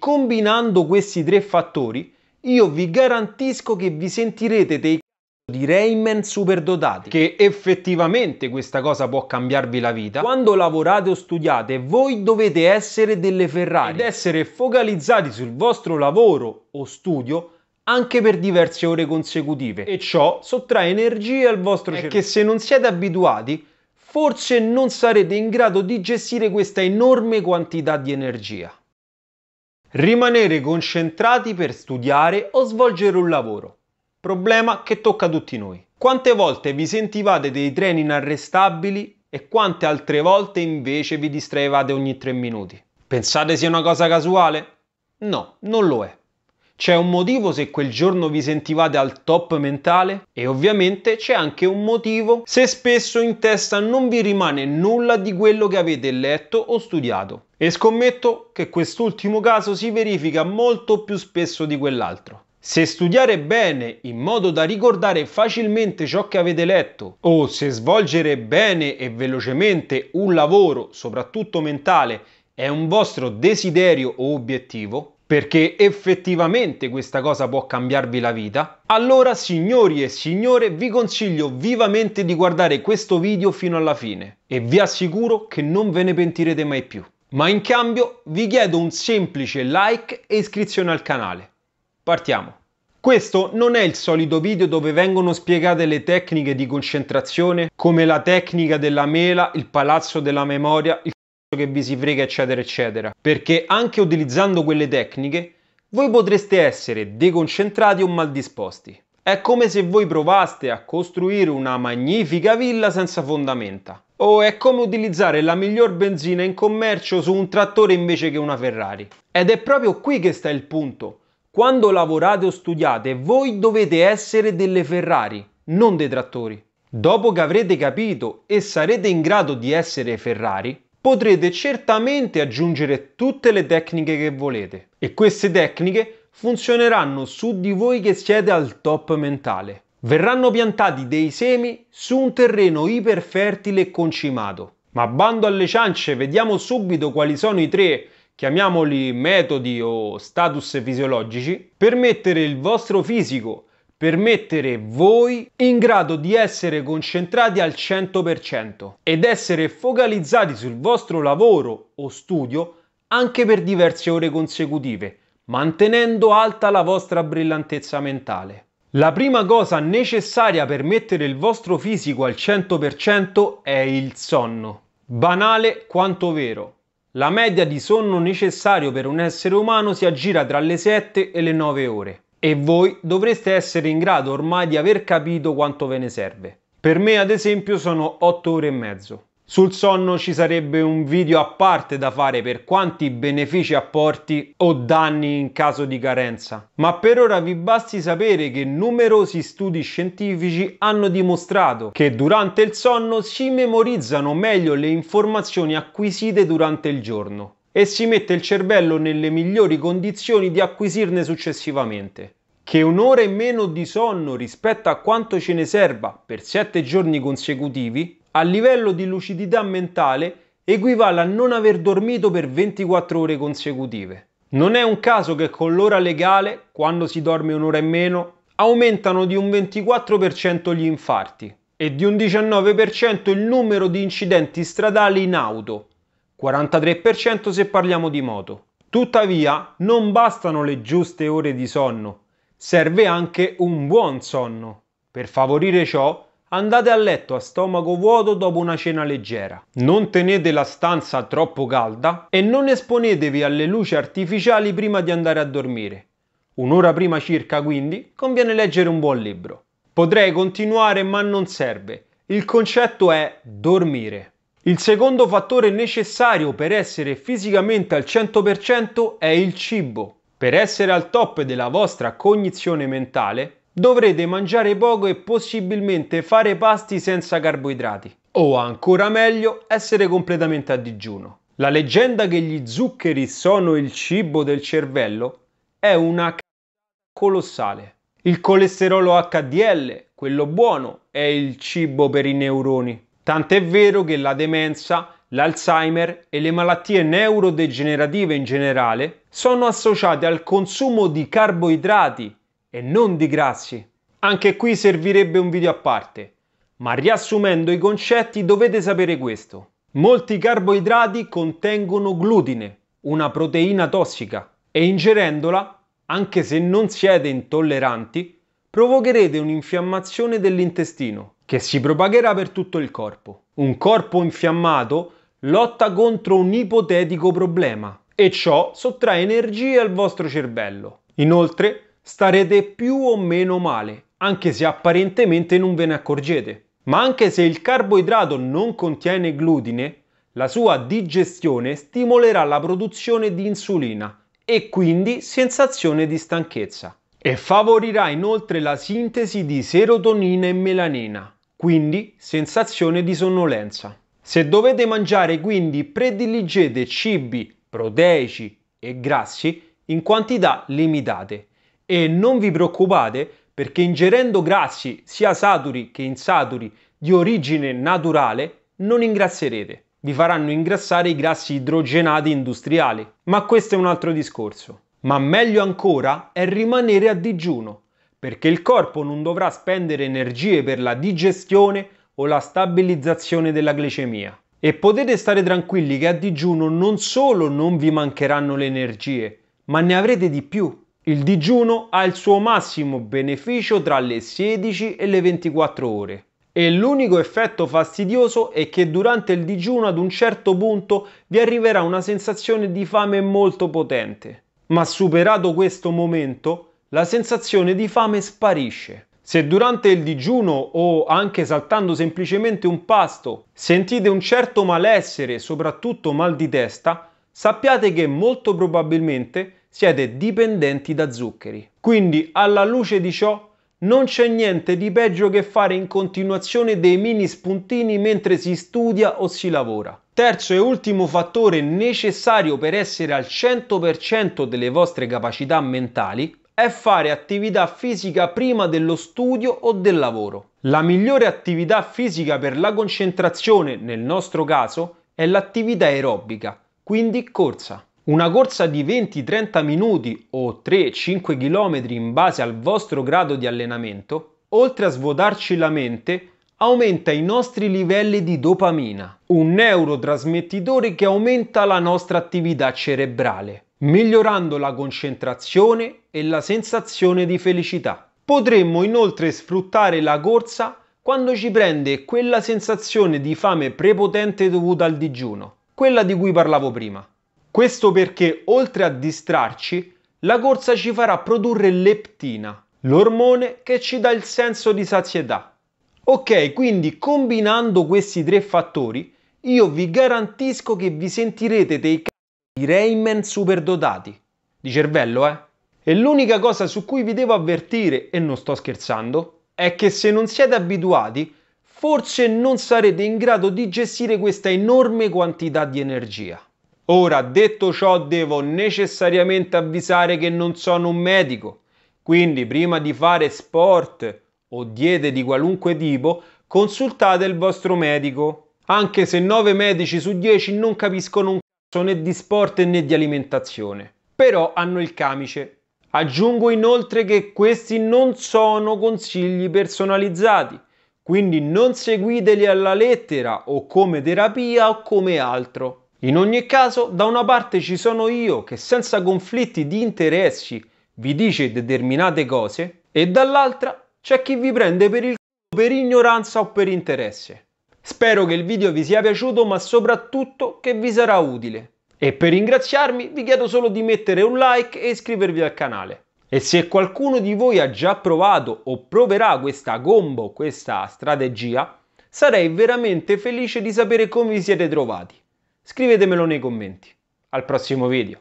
Combinando questi tre fattori, io vi garantisco che vi sentirete dei c***o di Rayman superdotati che effettivamente questa cosa può cambiarvi la vita quando lavorate o studiate voi dovete essere delle Ferrari ed essere focalizzati sul vostro lavoro o studio anche per diverse ore consecutive e ciò sottrae energie al vostro È cervello che se non siete abituati forse non sarete in grado di gestire questa enorme quantità di energia Rimanere concentrati per studiare o svolgere un lavoro. Problema che tocca a tutti noi. Quante volte vi sentivate dei treni inarrestabili e quante altre volte invece vi distraevate ogni 3 minuti? Pensate sia una cosa casuale? No, non lo è. C'è un motivo se quel giorno vi sentivate al top mentale e ovviamente c'è anche un motivo se spesso in testa non vi rimane nulla di quello che avete letto o studiato. E scommetto che quest'ultimo caso si verifica molto più spesso di quell'altro. Se studiare bene in modo da ricordare facilmente ciò che avete letto o se svolgere bene e velocemente un lavoro, soprattutto mentale, è un vostro desiderio o obiettivo, perché effettivamente questa cosa può cambiarvi la vita, allora signori e signore vi consiglio vivamente di guardare questo video fino alla fine e vi assicuro che non ve ne pentirete mai più. Ma in cambio vi chiedo un semplice like e iscrizione al canale. Partiamo! Questo non è il solito video dove vengono spiegate le tecniche di concentrazione come la tecnica della mela, il palazzo della memoria, il che vi si frega eccetera eccetera perché anche utilizzando quelle tecniche voi potreste essere deconcentrati o maldisposti. È come se voi provaste a costruire una magnifica villa senza fondamenta. O è come utilizzare la miglior benzina in commercio su un trattore invece che una Ferrari. Ed è proprio qui che sta il punto. Quando lavorate o studiate, voi dovete essere delle Ferrari, non dei trattori. Dopo che avrete capito e sarete in grado di essere Ferrari, potrete certamente aggiungere tutte le tecniche che volete e queste tecniche funzioneranno su di voi che siete al top mentale. Verranno piantati dei semi su un terreno iperfertile e concimato. Ma bando alle ciance, vediamo subito quali sono i tre chiamiamoli metodi o status fisiologici, per mettere il vostro fisico per mettere voi in grado di essere concentrati al 100% ed essere focalizzati sul vostro lavoro o studio anche per diverse ore consecutive, mantenendo alta la vostra brillantezza mentale. La prima cosa necessaria per mettere il vostro fisico al 100% è il sonno. Banale quanto vero. La media di sonno necessario per un essere umano si aggira tra le 7 e le 9 ore e voi dovreste essere in grado ormai di aver capito quanto ve ne serve. Per me ad esempio sono 8 ore e mezzo. Sul sonno ci sarebbe un video a parte da fare per quanti benefici apporti o danni in caso di carenza, ma per ora vi basti sapere che numerosi studi scientifici hanno dimostrato che durante il sonno si memorizzano meglio le informazioni acquisite durante il giorno e si mette il cervello nelle migliori condizioni di acquisirne successivamente. Che un'ora in meno di sonno rispetto a quanto ce ne serva per 7 giorni consecutivi, a livello di lucidità mentale, equivale a non aver dormito per 24 ore consecutive. Non è un caso che con l'ora legale, quando si dorme un'ora in meno, aumentano di un 24% gli infarti e di un 19% il numero di incidenti stradali in auto, 43% se parliamo di moto. Tuttavia, non bastano le giuste ore di sonno, serve anche un buon sonno. Per favorire ciò, andate a letto a stomaco vuoto dopo una cena leggera. Non tenete la stanza troppo calda e non esponetevi alle luci artificiali prima di andare a dormire. Un'ora prima circa quindi conviene leggere un buon libro. Potrei continuare ma non serve. Il concetto è dormire. Il secondo fattore necessario per essere fisicamente al 100% è il cibo. Per essere al top della vostra cognizione mentale, dovrete mangiare poco e possibilmente fare pasti senza carboidrati, o ancora meglio, essere completamente a digiuno. La leggenda che gli zuccheri sono il cibo del cervello è una c***a colossale. Il colesterolo HDL, quello buono, è il cibo per i neuroni. Tant'è vero che la demenza, l'Alzheimer e le malattie neurodegenerative in generale sono associate al consumo di carboidrati e non di grassi. Anche qui servirebbe un video a parte, ma riassumendo i concetti dovete sapere questo. Molti carboidrati contengono glutine, una proteina tossica, e ingerendola, anche se non siete intolleranti, provocherete un'infiammazione dell'intestino che si propagherà per tutto il corpo. Un corpo infiammato lotta contro un ipotetico problema e ciò sottrae energie al vostro cervello. Inoltre starete più o meno male, anche se apparentemente non ve ne accorgete. Ma anche se il carboidrato non contiene glutine, la sua digestione stimolerà la produzione di insulina e quindi sensazione di stanchezza e favorirà inoltre la sintesi di serotonina e melanina, quindi sensazione di sonnolenza. Se dovete mangiare quindi prediligete cibi proteici e grassi in quantità limitate e non vi preoccupate perché ingerendo grassi sia saturi che insaturi di origine naturale non ingrasserete. Vi faranno ingrassare i grassi idrogenati industriali, ma questo è un altro discorso. Ma meglio ancora è rimanere a digiuno, perché il corpo non dovrà spendere energie per la digestione o la stabilizzazione della glicemia. E potete stare tranquilli che a digiuno non solo non vi mancheranno le energie, ma ne avrete di più. Il digiuno ha il suo massimo beneficio tra le 16 e le 24 ore. E l'unico effetto fastidioso è che durante il digiuno ad un certo punto vi arriverà una sensazione di fame molto potente ma superato questo momento la sensazione di fame sparisce. Se durante il digiuno o anche saltando semplicemente un pasto sentite un certo malessere soprattutto mal di testa, sappiate che molto probabilmente siete dipendenti da zuccheri. Quindi alla luce di ciò non c'è niente di peggio che fare in continuazione dei mini spuntini mentre si studia o si lavora. Terzo e ultimo fattore necessario per essere al 100% delle vostre capacità mentali è fare attività fisica prima dello studio o del lavoro. La migliore attività fisica per la concentrazione, nel nostro caso, è l'attività aerobica, quindi corsa. Una corsa di 20-30 minuti o 3-5 km in base al vostro grado di allenamento, oltre a svuotarci la mente, aumenta i nostri livelli di dopamina, un neurotrasmettitore che aumenta la nostra attività cerebrale, migliorando la concentrazione e la sensazione di felicità. Potremmo inoltre sfruttare la corsa quando ci prende quella sensazione di fame prepotente dovuta al digiuno, quella di cui parlavo prima. Questo perché, oltre a distrarci, la corsa ci farà produrre leptina, l'ormone che ci dà il senso di sazietà. Ok, quindi combinando questi tre fattori, io vi garantisco che vi sentirete dei c***i di Rayman superdotati. Di cervello, eh? E l'unica cosa su cui vi devo avvertire, e non sto scherzando, è che se non siete abituati, forse non sarete in grado di gestire questa enorme quantità di energia. Ora, detto ciò, devo necessariamente avvisare che non sono un medico, quindi prima di fare sport, o diete di qualunque tipo, consultate il vostro medico. Anche se 9 medici su 10 non capiscono un cazzo né di sport né di alimentazione, però hanno il camice. Aggiungo inoltre che questi non sono consigli personalizzati, quindi non seguiteli alla lettera o come terapia o come altro. In ogni caso, da una parte ci sono io che senza conflitti di interessi vi dice determinate cose e dall'altra c'è chi vi prende per il c***o per ignoranza o per interesse. Spero che il video vi sia piaciuto ma soprattutto che vi sarà utile. E per ringraziarmi vi chiedo solo di mettere un like e iscrivervi al canale. E se qualcuno di voi ha già provato o proverà questa combo, questa strategia, sarei veramente felice di sapere come vi siete trovati. Scrivetemelo nei commenti. Al prossimo video.